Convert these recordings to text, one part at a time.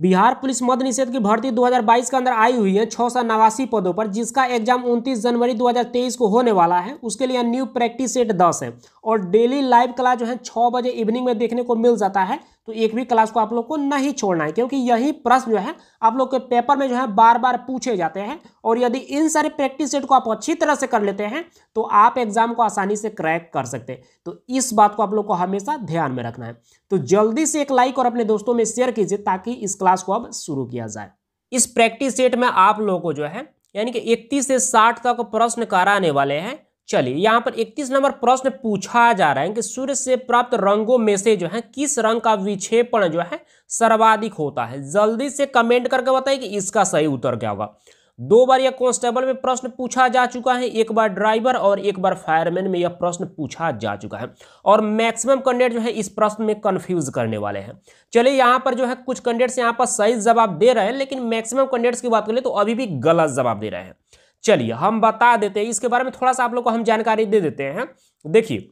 Bihar police मद निषेध की भर्ती 2022 के अंदर आई हुई है छः सौ नवासी पदों पर जिसका एग्जाम 29 जनवरी 2023 को होने वाला है उसके लिए न्यू प्रैक्टिस सेट 10 है और डेली लाइव क्लास जो है छः बजे इवनिंग में देखने को मिल जाता है तो एक भी क्लास को आप लोग को नहीं छोड़ना है क्योंकि यही प्रश्न जो है आप लोग के पेपर में जो है बार बार पूछे जाते हैं और यदि इन सारे प्रैक्टिस सेट को आप अच्छी तरह से कर लेते हैं तो आप एग्जाम को आसानी से क्रैक कर सकते हैं तो इस बात को आप लोग को हमेशा ध्यान में रखना है तो जल्दी से एक लाइक और अपने दोस्तों में शेयर कीजिए ताकि इस क्लास को अब शुरू किया जाए इस प्रैक्टिस सेट में आप लोगों को जो है यानी कि इकतीस से साठ तक प्रश्न कराने वाले हैं चलिए यहाँ पर 31 नंबर प्रश्न पूछा जा रहा है कि सूर्य से प्राप्त रंगों में से जो है किस रंग का विक्षेपण जो है सर्वाधिक होता है जल्दी से कमेंट करके बताइए कि इसका सही उत्तर क्या होगा दो बार यह कॉन्स्टेबल में प्रश्न पूछा जा चुका है एक बार ड्राइवर और एक बार फायरमैन में यह प्रश्न पूछा जा चुका है और मैक्सिमम कैंडिडेट जो है इस प्रश्न में कंफ्यूज करने वाले हैं चलिए यहाँ पर जो है कुछ कैंडिडेट्स यहाँ पर सही जवाब दे रहे हैं लेकिन मैक्सिमम कैंडिडेट्स की बात करें तो अभी भी गलत जवाब दे रहे हैं चलिए हम बता देते हैं इसके बारे में थोड़ा सा आप लोग को हम जानकारी दे देते हैं देखिए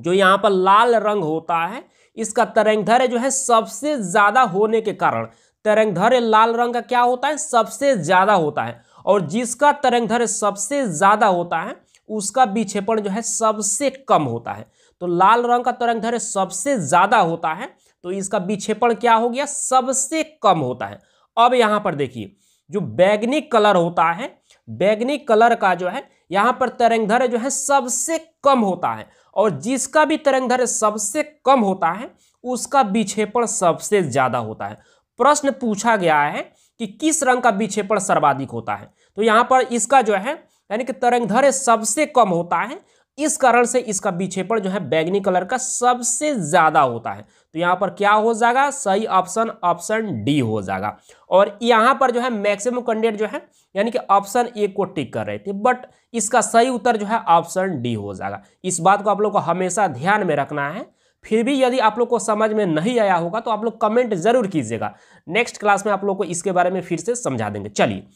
जो यहाँ पर लाल रंग होता है इसका तरंगधर्य जो है सबसे ज़्यादा होने के कारण तरंगधर्य लाल रंग का क्या होता है सबसे ज़्यादा होता है और जिसका तरंगधर्य सबसे ज़्यादा होता है उसका विक्षेपण जो है सबसे कम होता है तो लाल रंग का तरंगधर्य सबसे ज़्यादा होता है तो इसका विक्षेपण क्या हो गया सबसे कम होता है अब यहाँ पर देखिए जो बैगनी कलर होता है बैगनी कलर का जो है यहाँ पर तरंगधर जो है सबसे कम होता है और जिसका भी तरंगधर सबसे कम होता है उसका विक्षेपण सबसे ज्यादा होता है प्रश्न पूछा गया है कि किस रंग का विक्षेपण सर्वाधिक होता है तो यहाँ पर इसका जो है यानी कि तरंगधर सबसे कम होता है इस कारण से इसका विक्षेपण जो है बैगनी कलर का सबसे ज्यादा होता है तो यहां पर क्या हो जाएगा सही ऑप्शन ऑप्शन डी हो जाएगा और यहां पर जो है मैक्सिमम कैंडिडेट जो है यानी कि ऑप्शन ए को टिक कर रहे थे बट इसका सही उत्तर जो है ऑप्शन डी हो जाएगा इस बात को आप लोग को हमेशा ध्यान में रखना है फिर भी यदि आप लोग को समझ में नहीं आया होगा तो आप लोग कमेंट जरूर कीजिएगा नेक्स्ट क्लास में आप लोग को इसके बारे में फिर से समझा देंगे चलिए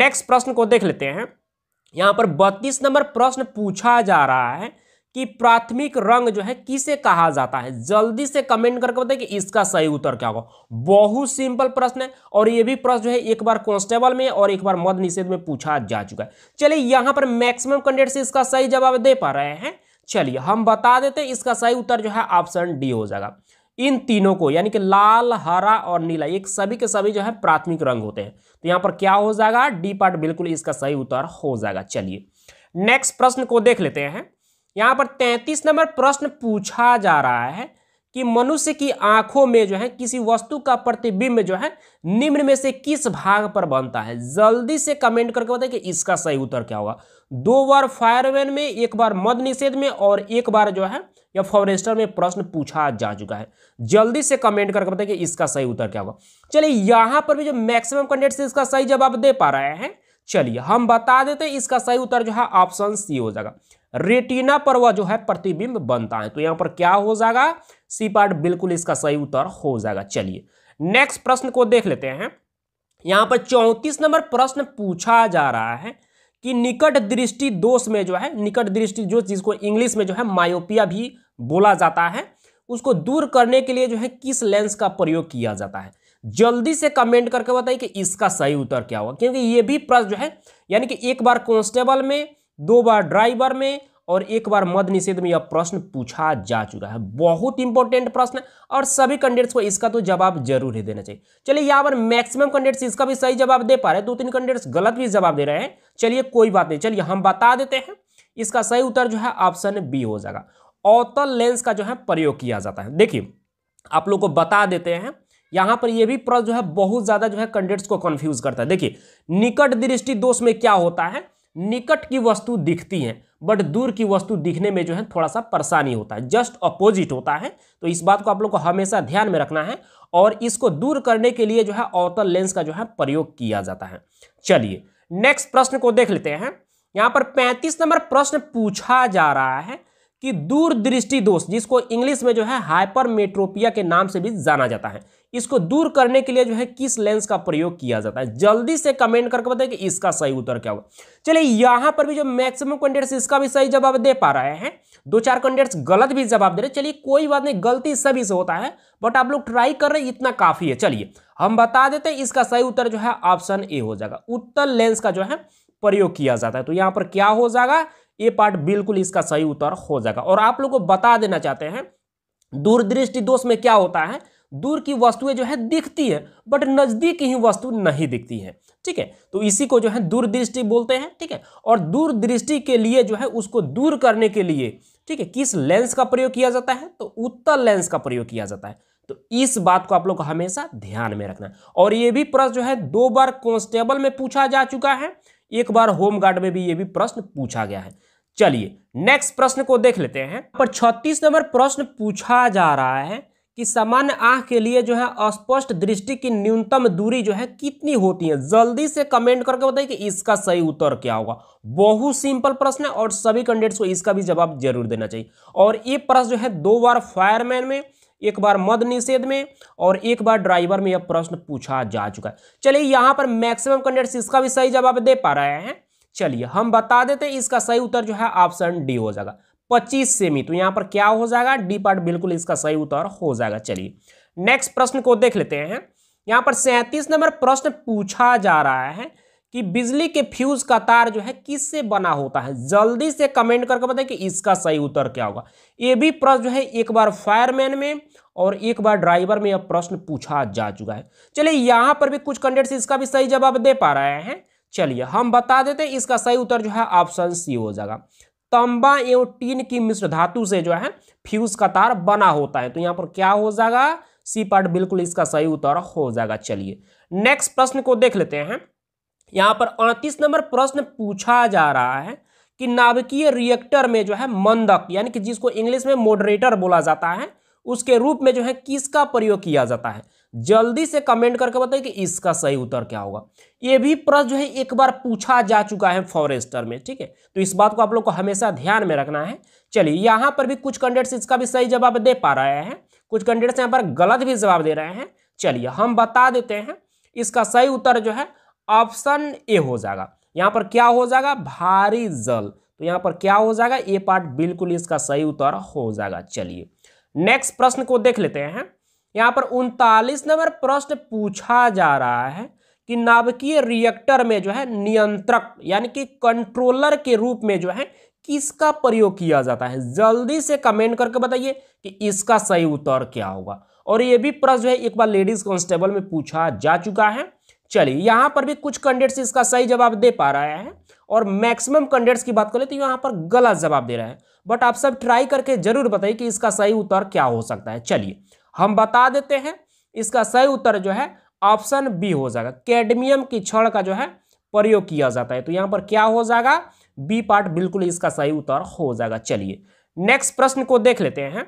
नेक्स्ट प्रश्न को देख लेते हैं यहाँ पर बत्तीस नंबर प्रश्न पूछा जा रहा है कि प्राथमिक रंग जो है किसे कहा जाता है जल्दी से कमेंट करके बताए कि इसका सही उत्तर क्या होगा बहुत सिंपल प्रश्न है और ये भी प्रश्न जो है एक बार कांस्टेबल में और एक बार मद निषेध में पूछा जा चुका है चलिए यहां पर मैक्सिमम कैंडिडेट से इसका सही जवाब दे पा रहे हैं चलिए हम बता देते हैं इसका सही उत्तर जो है ऑप्शन डी हो जाएगा इन तीनों को यानी कि लाल हरा और नीला एक सभी के सभी जो है प्राथमिक रंग होते हैं तो यहां पर क्या हो जाएगा डी पार्ट बिल्कुल इसका सही उत्तर हो जाएगा चलिए नेक्स्ट प्रश्न को देख लेते हैं यहां पर तैतीस नंबर प्रश्न पूछा जा रहा है कि मनुष्य की आंखों में जो है किसी वस्तु का प्रतिबिंब जो है निम्न में से किस भाग पर बनता है जल्दी से कमेंट करके बताए कि इसका सही उत्तर क्या होगा दो बार फायरमैन में एक बार मद निषेध में और एक बार जो है या फॉरेस्टर में प्रश्न पूछा जा चुका है जल्दी से कमेंट करके बताए कि इसका सही उत्तर क्या होगा चलिए यहां पर भी जो मैक्सिमम कैंडिडेट इसका सही जवाब दे पा रहे हैं चलिए हम बता देते हैं इसका सही उत्तर जो है ऑप्शन सी हो जाएगा रेटिना पर वह जो है प्रतिबिंब बनता है तो यहां पर क्या हो जाएगा सी पार्ट बिल्कुल इसका सही उत्तर हो जाएगा चलिए नेक्स्ट प्रश्न को देख लेते हैं यहां पर चौंतीस नंबर प्रश्न पूछा जा रहा है कि निकट दृष्टि दोष में जो है निकट दृष्टि जो चीज को इंग्लिश में जो है मायोपिया भी बोला जाता है उसको दूर करने के लिए जो है किस लेंस का प्रयोग किया जाता है जल्दी से कमेंट करके बताइए कि इसका सही उत्तर क्या होगा क्योंकि ये भी प्रश्न जो है यानी कि एक बार कॉन्स्टेबल में दो बार ड्राइवर में और एक बार मद निषेध में यह प्रश्न पूछा जा चुका है बहुत इंपॉर्टेंट प्रश्न है और सभी कैंडिडेट्स को इसका तो जवाब जरूर ही देना चाहिए चलिए यहाँ पर मैक्सिमम कैंडिडेट्स इसका भी सही जवाब दे पा रहे हैं दो तीन कैंडिडेट्स गलत भी जवाब दे रहे हैं चलिए कोई बात नहीं चलिए हम बता देते हैं इसका सही उत्तर जो है ऑप्शन बी हो जाएगा औतल लेंस का जो है प्रयोग किया जाता है देखिए आप लोग को बता देते हैं यहां पर यह भी प्रश्न जो है बहुत ज़्यादा जो है कैंडिडेट्स को कंफ्यूज करता है देखिए निकट दृष्टि दोष में क्या होता है निकट की वस्तु दिखती है बट दूर की वस्तु दिखने में जो है थोड़ा सा परेशानी होता है जस्ट अपोजिट होता है तो इस बात को आप लोग को हमेशा ध्यान में रखना है और इसको दूर करने के लिए जो है अवतल लेंस का जो है प्रयोग किया जाता है चलिए नेक्स्ट प्रश्न को देख लेते हैं यहां पर 35 नंबर प्रश्न पूछा जा रहा है कि दूर दृष्टि दोष जिसको इंग्लिश में जो है हाइपर मेट्रोपिया के नाम से भी जाना जाता है इसको दूर करने के लिए जो है किस लेंस का प्रयोग किया जाता है जल्दी से कमेंट करके बताए कि इसका सही उत्तर क्या हुआ चलिए यहाँ पर भी जो मैक्सिमम कैंडिडेट्स इसका भी सही जवाब दे पा रहे हैं दो चार कैंडिडेट्स गलत भी जवाब दे रहे चलिए कोई बात नहीं गलती सभी से होता है बट आप लोग ट्राई कर रहे इतना काफी है चलिए हम बता देते हैं इसका सही उत्तर जो है ऑप्शन ए हो जाएगा उत्तर लेंस का जो है प्रयोग किया जाता है तो यहाँ पर क्या हो जाएगा ये पार्ट बिल्कुल इसका सही उत्तर हो जाएगा और आप लोग को बता देना चाहते हैं दूरदृष्टि दोष में क्या होता है दूर की वस्तुएं जो है दिखती है बट नज़दीक ही वस्तु नहीं दिखती है ठीक है तो इसी को जो है दूरदृष्टि बोलते हैं ठीक है और दूरदृष्टि के लिए जो है उसको दूर करने के लिए ठीक है किस लेंस का प्रयोग किया जाता है तो उत्तर लेंस का प्रयोग किया जाता है तो इस बात को आप लोग हमेशा ध्यान में रखना है और यह भी प्रश्न जो है दो बार कॉन्स्टेबल में पूछा जा चुका है एक बार होमगार्ड में भी ये भी प्रश्न पूछा गया है चलिए नेक्स्ट प्रश्न को देख लेते हैं पर 36 नंबर प्रश्न पूछा जा रहा है कि सामान्य आंख के लिए जो है अस्पष्ट दृष्टि की न्यूनतम दूरी जो है कितनी होती है जल्दी से कमेंट करके बताइए कि इसका सही उत्तर क्या होगा बहुत सिंपल प्रश्न है और सभी कैंडिडेट्स को इसका भी जवाब जरूर देना चाहिए और ये प्रश्न जो है दो बार फायरमैन में एक बार मद निषेध में और एक बार ड्राइवर में यह प्रश्न पूछा जा चुका है चलिए यहाँ पर मैक्सिमम कैंडिडेट्स इसका भी सही जवाब दे पा रहे हैं चलिए हम बता देते हैं इसका सही उत्तर जो है ऑप्शन डी हो जाएगा पच्चीस सेमी तो यहाँ पर क्या हो जाएगा डी पार्ट बिल्कुल इसका सही उत्तर हो जाएगा चलिए नेक्स्ट प्रश्न को देख लेते हैं यहाँ पर सैंतीस नंबर प्रश्न पूछा जा रहा है कि बिजली के फ्यूज का तार जो है किससे बना होता है जल्दी से कमेंट करके बताएं कि इसका सही उत्तर क्या होगा ये भी प्रश्न जो है एक बार फायरमैन में और एक बार ड्राइवर में यह प्रश्न पूछा जा चुका है चलिए यहाँ पर भी कुछ कैंडिडेट्स इसका भी सही जवाब दे पा रहे हैं चलिए हम बता देते हैं इसका सही उत्तर जो है ऑप्शन सी हो जाएगा तांबा एवं टीन की मिश्र धातु से जो है फ्यूज का तार बना होता है तो यहां पर क्या हो जाएगा सी पार्ट बिल्कुल इसका सही उत्तर हो जाएगा चलिए नेक्स्ट प्रश्न को देख लेते हैं यहां पर अड़तीस नंबर प्रश्न पूछा जा रहा है कि नाभिकीय रिएक्टर में जो है मंदक यानी कि जिसको इंग्लिश में मॉडरेटर बोला जाता है उसके रूप में जो है किसका प्रयोग किया जाता है जल्दी से कमेंट करके बताइए कि इसका सही उत्तर क्या होगा ये भी प्रश्न जो है एक बार पूछा जा चुका है फॉरेस्टर में ठीक है तो इस बात को आप लोग को हमेशा ध्यान में रखना है चलिए यहां पर भी कुछ कैंडिडेट्स इसका भी सही जवाब दे पा रहे हैं कुछ कैंडिडेट्स यहाँ पर गलत भी जवाब दे रहे हैं चलिए हम बता देते हैं इसका सही उत्तर जो है ऑप्शन ए हो जाएगा यहाँ पर क्या हो जाएगा भारी जल तो यहाँ पर क्या हो जाएगा ये पार्ट बिल्कुल इसका सही उत्तर हो जाएगा चलिए नेक्स्ट प्रश्न को देख लेते हैं यहाँ पर उनतालीस नंबर प्रश्न पूछा जा रहा है कि नाभिकीय रिएक्टर में जो है नियंत्रक यानी कि कंट्रोलर के रूप में जो है किसका प्रयोग किया जाता है जल्दी से कमेंट करके बताइए कि इसका सही उत्तर क्या होगा और ये भी प्रश्न है एक बार लेडीज कांस्टेबल में पूछा जा चुका है चलिए यहाँ पर भी कुछ कैंडिडेट्स इसका सही जवाब दे पा रहे हैं और मैक्सिमम कैंडिडेट्स की बात करें तो यहाँ पर गलत जवाब दे रहे हैं बट आप सब ट्राई करके जरूर बताइए कि इसका सही उत्तर क्या हो सकता है चलिए हम बता देते हैं इसका सही उत्तर जो है ऑप्शन बी हो जाएगा कैडमियम की क्षण का जो है प्रयोग किया जाता है तो यहाँ पर क्या हो जाएगा बी पार्ट बिल्कुल इसका सही उत्तर हो जाएगा चलिए नेक्स्ट प्रश्न को देख लेते हैं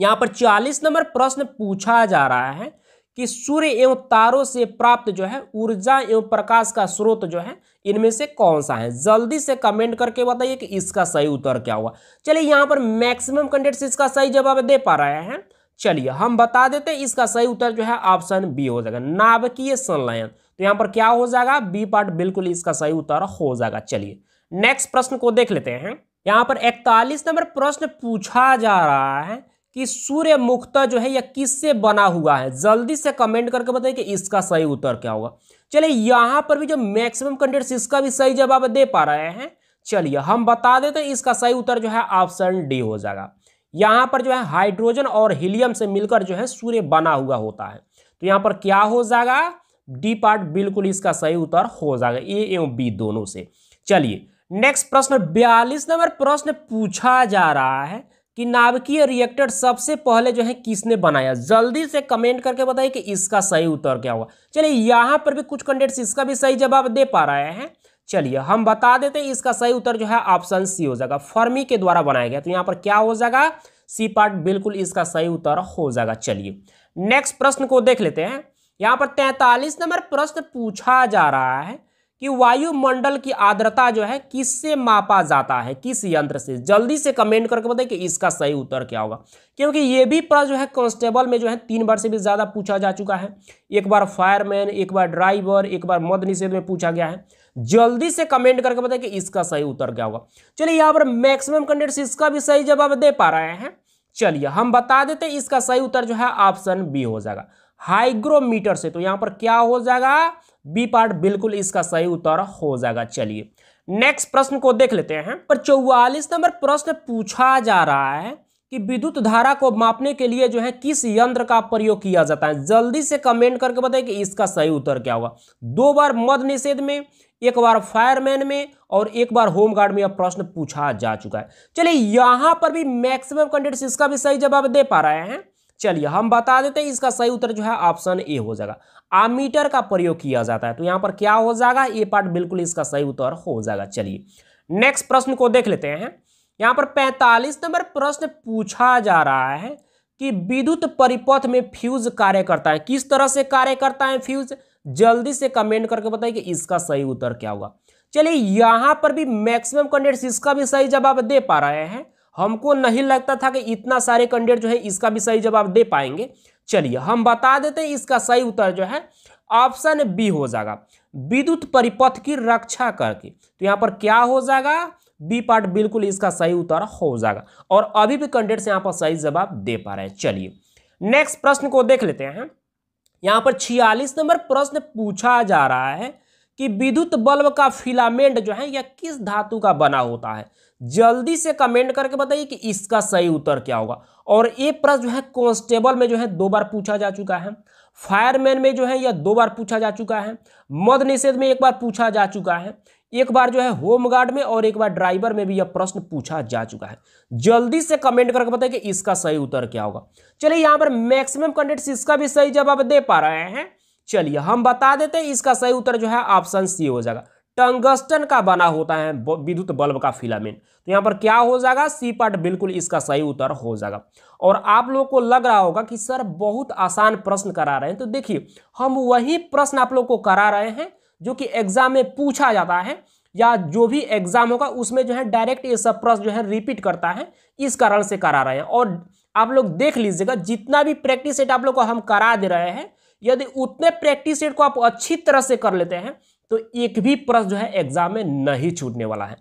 यहाँ पर चालीस नंबर प्रश्न पूछा जा रहा है कि सूर्य एवं तारों से प्राप्त जो है ऊर्जा एवं प्रकाश का स्रोत जो है इनमें से कौन सा है जल्दी से कमेंट करके बताइए कि इसका सही उत्तर क्या हुआ चलिए यहाँ पर मैक्सिमम कंडेट इसका सही जवाब दे पा रहे हैं चलिए हम बता देते हैं इसका सही उत्तर जो है ऑप्शन बी हो जाएगा नाभकीय संलयन तो यहां पर क्या हो जाएगा बी पार्ट बिल्कुल इसका सही उत्तर हो जाएगा चलिए नेक्स्ट प्रश्न को देख लेते हैं यहाँ पर इकतालीस नंबर प्रश्न पूछा जा रहा है कि सूर्य मुक्त जो है यह किससे बना हुआ है जल्दी से कमेंट करके बताइए कि इसका सही उत्तर क्या होगा चलिए यहाँ पर भी जो मैक्सिमम कंटेंट्स इसका भी सही जवाब दे पा रहे हैं चलिए हम बता देते हैं इसका सही उत्तर जो है ऑप्शन डी हो जाएगा यहाँ पर जो है हाइड्रोजन और हीलियम से मिलकर जो है सूर्य बना हुआ होता है तो यहाँ पर क्या हो जाएगा डी पार्ट बिल्कुल इसका सही उत्तर हो जाएगा ए एवं बी दोनों से चलिए नेक्स्ट प्रश्न बयालीस नंबर प्रश्न पूछा जा रहा है कि नाभिकीय रिएक्टर सबसे पहले जो है किसने बनाया जल्दी से कमेंट करके बताइए कि इसका सही उत्तर क्या होगा चलिए यहाँ पर भी कुछ कंडेट्स इसका भी सही जवाब दे पा रहे हैं चलिए हम बता देते हैं इसका सही उत्तर जो है ऑप्शन सी हो जाएगा फर्मी के द्वारा बनाया गया तो यहाँ पर क्या हो जाएगा सी पार्ट बिल्कुल इसका सही उत्तर हो जाएगा चलिए नेक्स्ट प्रश्न को देख लेते हैं यहाँ पर तैंतालीस नंबर प्रश्न पूछा जा रहा है कि वायुमंडल की आर्द्रता जो है किससे मापा जाता है किस यंत्र से जल्दी से कमेंट करके बताइए कि इसका सही उत्तर क्या होगा क्योंकि ये भी प्रश्न जो है कांस्टेबल में जो है तीन बार से भी ज़्यादा पूछा जा चुका है एक बार फायरमैन एक बार ड्राइवर एक बार मद निषेध में पूछा गया है जल्दी से कमेंट करके बताएं कि इसका सही उत्तर क्या होगा चलिए यहाँ पर मैक्सिमम कैंडिडेट इसका भी सही जवाब दे पा रहे हैं चलिए हम बता देते हैं इसका सही उत्तर जो है ऑप्शन बी हो जाएगा हाइग्रोमीटर से तो यहाँ पर क्या हो जाएगा बी पार्ट बिल्कुल इसका सही उत्तर हो जाएगा चलिए नेक्स्ट प्रश्न को देख लेते हैं पर चौवालीस नंबर प्रश्न पूछा जा रहा है कि विद्युत धारा को मापने के लिए जो है किस यंत्र का प्रयोग किया जाता है जल्दी से कमेंट करके बताए कि इसका सही उत्तर क्या होगा दो बार मद निषेध में एक बार फायरमैन में और एक बार होमगार्ड में यह प्रश्न पूछा जा चुका है चलिए यहां पर भी मैक्सिमम कैंडिडेट इसका भी सही जवाब दे पा रहे हैं चलिए हम बता देते हैं इसका सही उत्तर जो है ऑप्शन ए हो जाएगा आमीटर का प्रयोग किया जाता है तो यहां पर क्या हो जाएगा ये पार्ट बिल्कुल इसका सही उत्तर हो जाएगा चलिए नेक्स्ट प्रश्न को देख लेते हैं यहाँ पर 45 नंबर प्रश्न पूछा जा रहा है कि विद्युत परिपथ में फ्यूज कार्य करता है किस तरह से कार्य करता है फ्यूज जल्दी से कमेंट करके बताइए कि इसका सही उत्तर क्या होगा चलिए यहाँ पर भी मैक्सिमम कैंडिडेट इसका भी सही जवाब दे पा रहे हैं हमको नहीं लगता था कि इतना सारे कैंडिडेट जो है इसका भी सही जवाब दे पाएंगे चलिए हम बता देते हैं इसका सही उत्तर जो है ऑप्शन बी हो जाएगा विद्युत परिपथ की रक्षा करके तो यहाँ पर क्या हो जाएगा बी पार्ट बिल्कुल इसका सही उत्तर हो जाएगा और अभी भी कैंडिडेट्स यहां पर सही जवाब दे पा रहे हैं चलिए नेक्स्ट प्रश्न को देख लेते हैं यहां पर छियालीस नंबर प्रश्न पूछा जा रहा है कि विद्युत बल्ब का फिलामेंट जो है यह किस धातु का बना होता है जल्दी से कमेंट करके बताइए कि इसका सही उत्तर क्या होगा और ये प्रश्न जो है कॉन्स्टेबल में जो है दो बार पूछा जा चुका है फायरमैन में जो है यह दो बार पूछा जा चुका है मद निषेध में एक बार पूछा जा चुका है एक बार जो है होमगार्ड में और एक बार ड्राइवर में भी यह प्रश्न पूछा जा चुका है जल्दी से कमेंट करके बताएं कि इसका सही उत्तर क्या होगा चलिए यहां पर मैक्सिमम कैंडिडेट्स इसका भी सही जवाब दे पा रहे हैं चलिए हम बता देते हैं इसका सही उत्तर जो है ऑप्शन सी हो जाएगा टंगस्टन का बना होता है विद्युत बल्ब का फिलामेंट तो यहाँ पर क्या हो जाएगा सी पार्ट बिल्कुल इसका सही उत्तर हो जाएगा और आप लोग को लग रहा होगा कि सर बहुत आसान प्रश्न करा रहे हैं तो देखिए हम वही प्रश्न आप लोग को करा रहे हैं जो कि एग्जाम में पूछा जाता है या जो भी एग्जाम होगा उसमें जो है डायरेक्ट ये सब प्रश्न जो है रिपीट करता है इस कारण से करा रहे हैं और आप लोग देख लीजिएगा जितना भी प्रैक्टिस सेट आप लोग को हम करा दे रहे हैं यदि उतने प्रैक्टिस सेट को आप अच्छी तरह से कर लेते हैं तो एक भी प्रश्न जो है एग्जाम में नहीं छूटने वाला है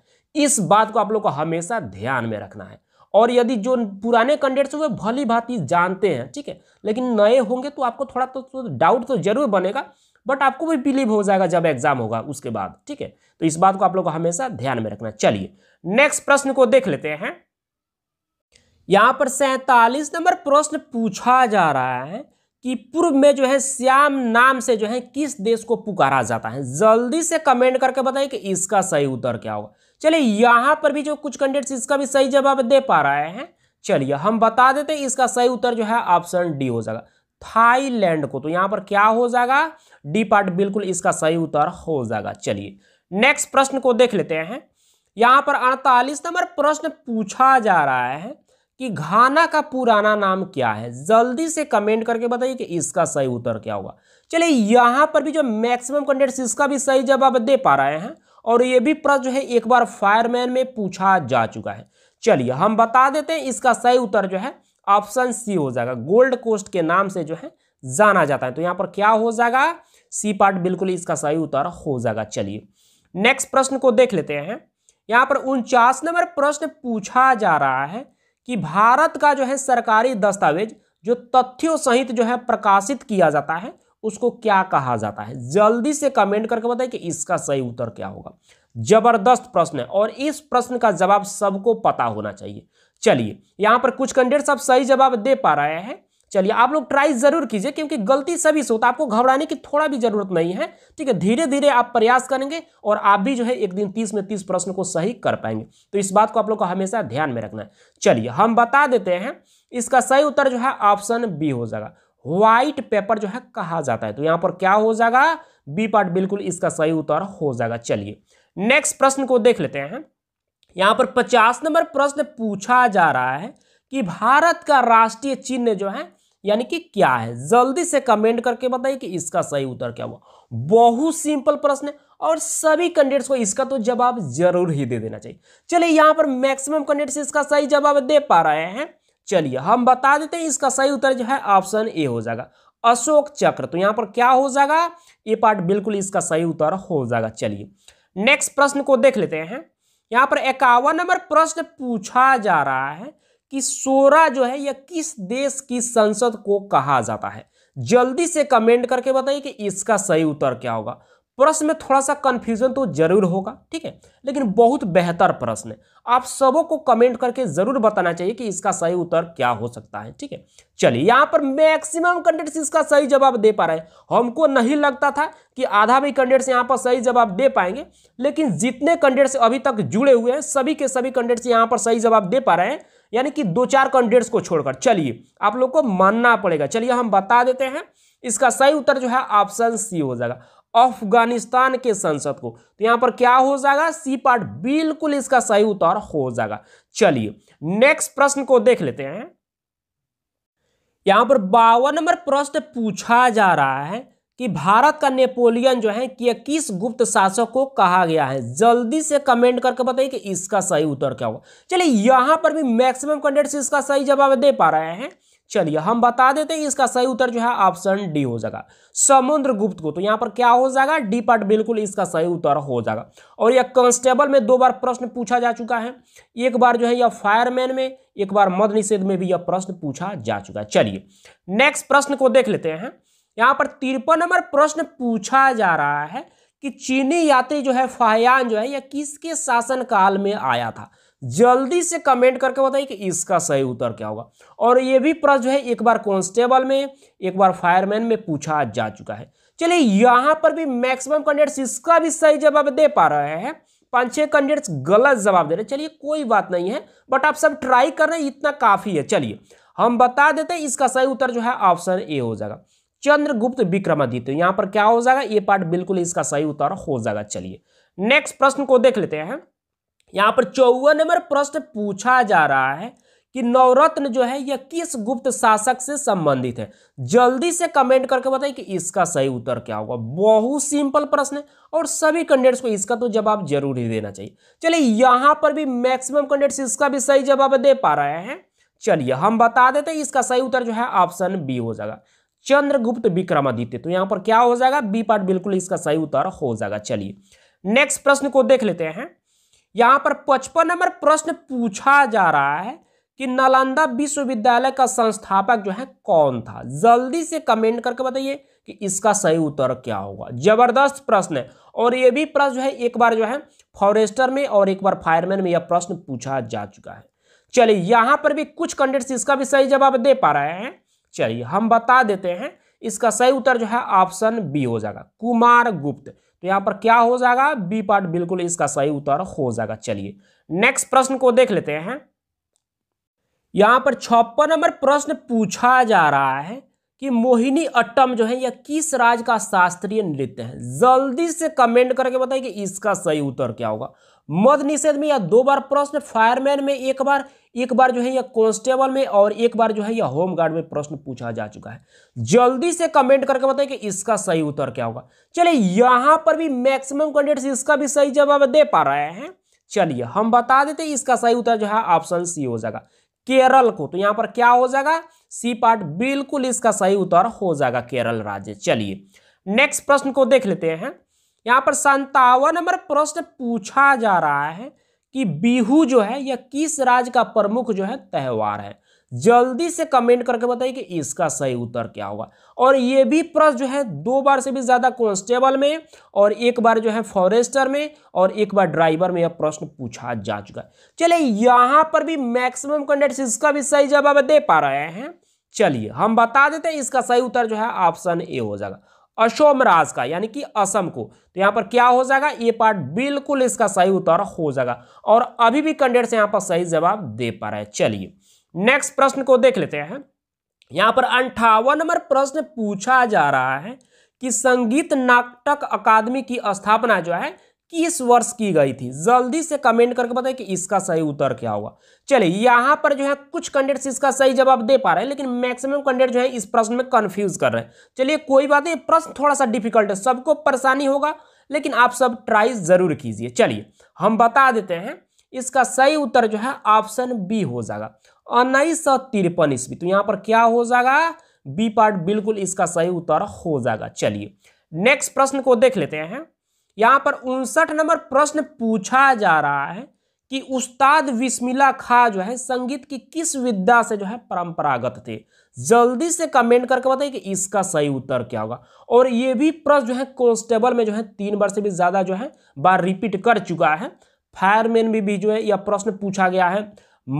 इस बात को आप लोग को हमेशा ध्यान में रखना है और यदि जो पुराने कैंडिडेट्स वो भली भांति जानते हैं ठीक है लेकिन नए होंगे तो आपको थोड़ा तो, तो डाउट तो जरूर बनेगा बट आपको भी बिलीव हो जाएगा जब एग्जाम होगा उसके बाद ठीक है तो इस बात को आप लोग को हमेशा ध्यान में रखना चलिए नेक्स्ट प्रश्न को देख लेते हैं यहां पर सैतालीस नंबर प्रश्न पूछा जा रहा है कि पूर्व में जो है श्याम नाम से जो है किस देश को पुकारा जाता है जल्दी से कमेंट करके बताइए कि इसका सही उत्तर क्या होगा चलिए यहां पर भी जो कुछ कैंडिडेट्स इसका भी सही जवाब दे पा रहे हैं चलिए हम बता देते हैं इसका सही उत्तर जो है ऑप्शन डी हो जाएगा थाईलैंड को तो यहां पर क्या हो जाएगा डी पार्ट बिल्कुल इसका सही उत्तर हो जाएगा चलिए नेक्स्ट प्रश्न को देख लेते हैं यहां पर अड़तालीस नंबर प्रश्न पूछा जा रहा है कि घाना का पुराना नाम क्या है जल्दी से कमेंट करके बताइए कि इसका सही उत्तर क्या होगा चलिए यहां पर भी जो मैक्सिमम कैंडिडेट्स इसका भी सही जवाब दे पा रहे हैं और ये भी प्रश्न जो है एक बार फायरमैन में पूछा जा चुका है चलिए हम बता देते हैं इसका सही उत्तर जो है ऑप्शन सी हो जाएगा गोल्ड कोस्ट के नाम से जो है जाना जाता है तो यहां पर क्या हो जाएगा सी पार्ट बिल्कुल इसका सही उत्तर हो जाएगा चलिए नेक्स्ट प्रश्न को देख लेते हैं यहां पर उनचास नंबर प्रश्न पूछा जा रहा है कि भारत का जो है सरकारी दस्तावेज जो तथ्यों सहित जो है प्रकाशित किया जाता है उसको क्या कहा जाता है जल्दी से कमेंट करके बताए कि इसका सही उत्तर क्या होगा जबरदस्त प्रश्न है और इस प्रश्न का जवाब सबको पता होना चाहिए चलिए यहां पर कुछ कैंडिडेट्स आप सही जवाब दे पा रहे हैं चलिए आप लोग ट्राई जरूर कीजिए क्योंकि गलती सभी से होता है आपको घबराने की थोड़ा भी जरूरत नहीं है ठीक है धीरे धीरे आप प्रयास करेंगे और आप भी जो है एक दिन तीस में तीस प्रश्न को सही कर पाएंगे तो इस बात को आप लोग को हमेशा ध्यान में रखना है चलिए हम बता देते हैं इसका सही उत्तर जो है ऑप्शन बी हो जाएगा व्हाइट पेपर जो है कहा जाता है तो यहां पर क्या हो जाएगा बी पार्ट बिल्कुल इसका सही उत्तर हो जाएगा चलिए नेक्स्ट प्रश्न को देख लेते हैं यहाँ पर पचास नंबर प्रश्न पूछा जा रहा है कि भारत का राष्ट्रीय चिन्ह जो है यानी कि क्या है जल्दी से कमेंट करके बताइए कि इसका सही उत्तर क्या हुआ बहुत सिंपल प्रश्न है और सभी कैंडिडेट्स को इसका तो जवाब जरूर ही दे देना चाहिए चलिए यहाँ पर मैक्सिमम कैंडिडेट्स इसका सही जवाब दे पा रहे हैं चलिए हम बता देते हैं इसका सही उत्तर जो है ऑप्शन ए हो जाएगा अशोक चक्र तो यहाँ पर क्या हो जाएगा ये पार्ट बिल्कुल इसका सही उत्तर हो जाएगा चलिए नेक्स्ट प्रश्न को देख लेते हैं यहाँ पर इक्यावन नंबर प्रश्न पूछा जा रहा है कि सोरा जो है यह किस देश की संसद को कहा जाता है जल्दी से कमेंट करके बताइए कि इसका सही उत्तर क्या होगा प्रश्न में थोड़ा सा कन्फ्यूजन तो जरूर होगा ठीक है लेकिन बहुत बेहतर प्रश्न है आप सबों को कमेंट करके जरूर बताना चाहिए कि इसका सही उत्तर क्या हो सकता है ठीक है चलिए यहाँ पर मैक्सिमम कैंडिडेट्स इसका सही जवाब दे पा रहे हैं हमको नहीं लगता था कि आधा भी कैंडिडेट्स यहाँ पर सही जवाब दे पाएंगे लेकिन जितने कैंडिडेट्स अभी तक जुड़े हुए हैं सभी के सभी कैंडिडेट्स यहाँ पर सही जवाब दे पा रहे हैं यानी कि दो चार कैंडिडेट्स को छोड़कर चलिए आप लोग को मानना पड़ेगा चलिए हम बता देते हैं इसका सही उत्तर जो है ऑप्शन सी हो जाएगा अफगानिस्तान के संसद को तो यहां पर क्या हो जाएगा सी पार्ट बिल्कुल इसका सही उत्तर हो जाएगा चलिए नेक्स्ट प्रश्न को देख लेते हैं यहां पर बावन नंबर प्रश्न पूछा जा रहा है कि भारत का नेपोलियन जो है कि किस गुप्त शासक को कहा गया है जल्दी से कमेंट करके बताइए कि इसका सही उत्तर क्या होगा चलिए यहां पर भी मैक्सिमम कैंडिडेट्स इसका सही जवाब दे पा रहे हैं चलिए हम बता देते हैं इसका सही उत्तर जो है ऑप्शन डी हो जाएगा समुद्र गुप्त को तो यहाँ पर क्या हो जाएगा डी पार्ट बिल्कुल इसका सही उत्तर हो जाएगा और यह कांस्टेबल में दो बार प्रश्न पूछा जा चुका है एक बार जो है यह फायरमैन में एक बार मद निषेध में भी यह प्रश्न पूछा जा चुका है चलिए नेक्स्ट प्रश्न को देख लेते हैं यहां पर तिरपन नंबर प्रश्न पूछा जा रहा है कि चीनी यात्री जो है फायान जो है यह किसके शासन काल में आया था जल्दी से कमेंट करके बताइए कि इसका सही उत्तर क्या होगा और ये भी प्रश्न जो है एक बार कॉन्स्टेबल में एक बार फायरमैन में पूछा जा चुका है चलिए यहां पर भी मैक्सिमम कैंडिडेट्स इसका भी सही जवाब दे पा रहे हैं पांच छह कैंडिडेट्स गलत जवाब दे रहे चलिए कोई बात नहीं है बट आप सब ट्राई कर रहे हैं इतना काफी है चलिए हम बता देते हैं इसका सही उत्तर जो है ऑप्शन ए हो जाएगा चंद्रगुप्त विक्रमादित्य यहां पर क्या हो जाएगा ये पार्ट बिल्कुल इसका सही उत्तर हो जाएगा चलिए नेक्स्ट प्रश्न को देख लेते हैं यहाँ पर चौवन नंबर प्रश्न पूछा जा रहा है कि नवरत्न जो है यह किस गुप्त शासक से संबंधित है जल्दी से कमेंट करके बताइए कि इसका सही उत्तर क्या होगा बहुत सिंपल प्रश्न है और सभी कैंडिडेट्स को इसका तो जवाब जरूर ही देना चाहिए चलिए यहां पर भी मैक्सिमम कैंडिडेट्स इसका भी सही जवाब दे पा रहे हैं चलिए हम बता देते हैं इसका सही उत्तर जो है ऑप्शन बी हो जाएगा चंद्रगुप्त विक्रमादित्य तो यहां पर क्या हो जाएगा बी पार्ट बिल्कुल इसका सही उत्तर हो जाएगा चलिए नेक्स्ट प्रश्न को देख लेते हैं यहाँ पर पचपन नंबर प्रश्न पूछा जा रहा है कि नालंदा विश्वविद्यालय का संस्थापक जो है कौन था जल्दी से कमेंट करके बताइए कि इसका सही उत्तर क्या होगा जबरदस्त प्रश्न है और ये भी प्रश्न जो है एक बार जो है फॉरेस्टर में और एक बार फायरमैन में यह प्रश्न पूछा जा चुका है चलिए यहां पर भी कुछ कैंडिडेट्स इसका भी सही जवाब दे पा रहे हैं चलिए हम बता देते हैं इसका सही उत्तर जो है ऑप्शन बी हो जाएगा कुमार गुप्त तो यहां पर क्या हो जाएगा बी पार्ट बिल्कुल इसका सही उत्तर हो जाएगा चलिए नेक्स्ट प्रश्न को देख लेते हैं यहां पर छप्पन नंबर प्रश्न पूछा जा रहा है कि मोहिनी अट्टम जो है यह किस राज्य का शास्त्रीय नृत्य है जल्दी से कमेंट करके बताइए कि इसका सही उत्तर क्या होगा मद निषेध में या दो बार प्रश्न फायरमैन में एक बार एक बार जो है यह कांस्टेबल में और एक बार जो है यह होम गार्ड में प्रश्न पूछा जा चुका है जल्दी से कमेंट करके बताएं कि इसका सही उत्तर क्या होगा चलिए यहां पर भी मैक्सिमम कैंडिडेट इसका भी सही जवाब दे पा रहे हैं चलिए हम बता देते इसका सही उत्तर जो है ऑप्शन सी हो जाएगा केरल को तो यहां पर क्या हो जाएगा सी पार्ट बिल्कुल इसका सही उत्तर हो जाएगा केरल राज्य चलिए नेक्स्ट प्रश्न को देख लेते हैं यहाँ पर संतावन नंबर प्रश्न पूछा जा रहा है कि बिहू जो है यह किस राज्य का प्रमुख जो है त्यौहार है जल्दी से कमेंट करके बताइए कि इसका सही उत्तर क्या होगा और ये भी प्रश्न जो है दो बार से भी ज़्यादा कॉन्स्टेबल में और एक बार जो है फॉरेस्टर में और एक बार ड्राइवर में यह प्रश्न पूछा जा चुका है चलिए यहां पर भी मैक्सिमम कैंडिडेट इसका भी सही जवाब दे पा रहे हैं चलिए हम बता देते हैं इसका सही उत्तर जो है ऑप्शन ए हो जाएगा अशोम राज का यानी कि असम को तो यहां पर क्या हो जाएगा ये पार्ट बिल्कुल इसका सही उत्तर हो जाएगा और अभी भी से यहां पर सही जवाब दे पा रहे हैं चलिए नेक्स्ट प्रश्न को देख लेते हैं यहां पर अंठावन नंबर प्रश्न पूछा जा रहा है कि संगीत नाटक अकादमी की स्थापना जो है किस वर्ष की गई थी जल्दी से कमेंट करके बताएं कि इसका सही उत्तर क्या हुआ चलिए यहां पर जो है कुछ कंडेट इसका सही जवाब दे पा रहे हैं लेकिन मैक्सिमम कैंडिडेट जो है इस प्रश्न में कंफ्यूज कर रहे हैं चलिए कोई बात नहीं प्रश्न थोड़ा सा डिफिकल्ट है सबको परेशानी होगा लेकिन आप सब ट्राई जरूर कीजिए चलिए हम बता देते हैं इसका सही उत्तर जो है ऑप्शन बी हो जाएगा उन्नीस सौ तिरपन ईस्वी तो यहाँ पर क्या हो जाएगा बी पार्ट बिल्कुल इसका सही उत्तर हो जाएगा चलिए नेक्स्ट प्रश्न को देख लेते हैं यहाँ पर उनसठ नंबर प्रश्न पूछा जा रहा है कि उस्ताद विस्मिला खा जो है संगीत की किस विद्या से जो है परंपरागत थे जल्दी से कमेंट करके बताइए कि इसका सही उत्तर क्या होगा और ये भी प्रश्न जो है कॉन्स्टेबल में जो है तीन बार से भी ज़्यादा जो है बार रिपीट कर चुका है फायरमैन में भी जो है यह प्रश्न पूछा गया है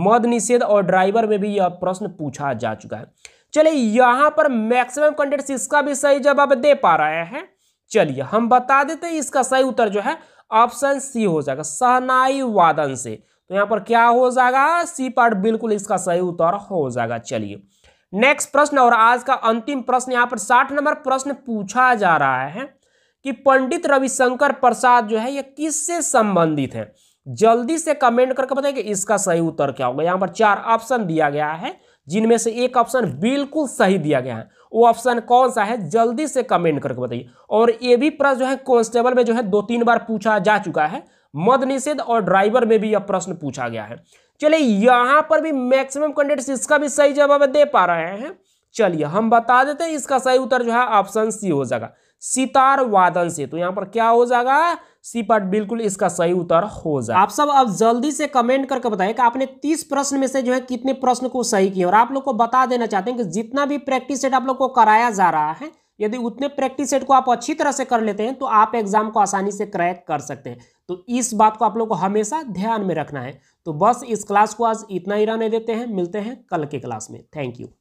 मद निषेध और ड्राइवर में भी यह प्रश्न पूछा जा चुका है चलिए यहाँ पर मैक्सिमम कंटेंट इसका भी सही जवाब दे पा रहे हैं चलिए हम बता देते हैं इसका सही उत्तर जो है ऑप्शन सी हो जाएगा सहनाई वादन से तो यहाँ पर क्या हो जाएगा सी पार्ट बिल्कुल इसका सही उत्तर हो जाएगा चलिए नेक्स्ट प्रश्न और आज का अंतिम प्रश्न यहाँ पर साठ नंबर प्रश्न पूछा जा रहा है कि पंडित रविशंकर प्रसाद जो है ये किससे संबंधित है जल्दी से कमेंट करके बताइए कि इसका सही उत्तर क्या होगा यहाँ पर चार ऑप्शन दिया गया है जिनमें से एक ऑप्शन बिल्कुल सही दिया गया है वो ऑप्शन कौन सा है जल्दी से कमेंट करके बताइए और ये भी प्रश्न जो है कॉन्स्टेबल में जो है दो तीन बार पूछा जा चुका है मद निषेध और ड्राइवर में भी यह प्रश्न पूछा गया है चलिए यहां पर भी मैक्सिमम कैंडिडेट इसका भी सही जवाब दे पा रहे हैं चलिए हम बता देते हैं इसका सही उत्तर जो है ऑप्शन सी हो जाएगा सितार वादन से तो यहाँ पर क्या हो जाएगा सीपट बिल्कुल इसका सही उत्तर हो जाए आप सब अब जल्दी से कमेंट करके बताएं कि आपने 30 प्रश्न में से जो है कितने प्रश्न को सही किए और आप लोग को बता देना चाहते हैं कि जितना भी प्रैक्टिस सेट आप लोग को कराया जा रहा है यदि उतने प्रैक्टिस सेट को आप अच्छी तरह से कर लेते हैं तो आप एग्जाम को आसानी से क्रैक कर सकते हैं तो इस बात को आप लोग को हमेशा ध्यान में रखना है तो बस इस क्लास को आज इतना ही रहने देते हैं मिलते हैं कल के क्लास में थैंक यू